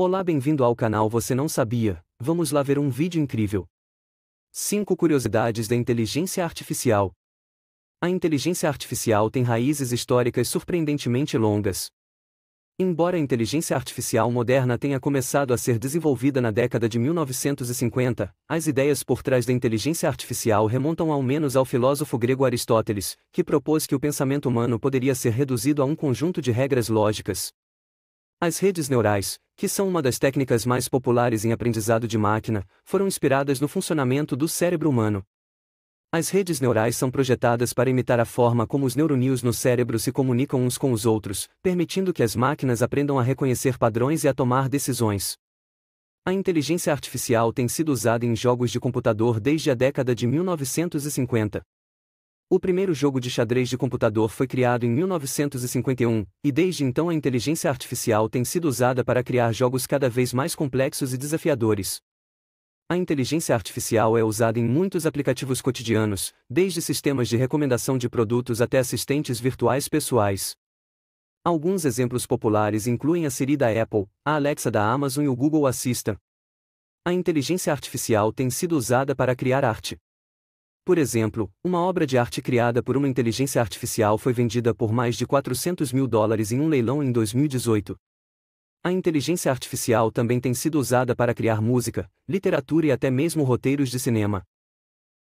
Olá, bem-vindo ao canal Você Não Sabia. Vamos lá ver um vídeo incrível. 5 curiosidades da inteligência artificial. A inteligência artificial tem raízes históricas surpreendentemente longas. Embora a inteligência artificial moderna tenha começado a ser desenvolvida na década de 1950, as ideias por trás da inteligência artificial remontam ao menos ao filósofo grego Aristóteles, que propôs que o pensamento humano poderia ser reduzido a um conjunto de regras lógicas. As redes neurais, que são uma das técnicas mais populares em aprendizado de máquina, foram inspiradas no funcionamento do cérebro humano. As redes neurais são projetadas para imitar a forma como os neurônios no cérebro se comunicam uns com os outros, permitindo que as máquinas aprendam a reconhecer padrões e a tomar decisões. A inteligência artificial tem sido usada em jogos de computador desde a década de 1950. O primeiro jogo de xadrez de computador foi criado em 1951, e desde então a inteligência artificial tem sido usada para criar jogos cada vez mais complexos e desafiadores. A inteligência artificial é usada em muitos aplicativos cotidianos, desde sistemas de recomendação de produtos até assistentes virtuais pessoais. Alguns exemplos populares incluem a Siri da Apple, a Alexa da Amazon e o Google Assistant. A inteligência artificial tem sido usada para criar arte. Por exemplo, uma obra de arte criada por uma inteligência artificial foi vendida por mais de 400 mil dólares em um leilão em 2018. A inteligência artificial também tem sido usada para criar música, literatura e até mesmo roteiros de cinema.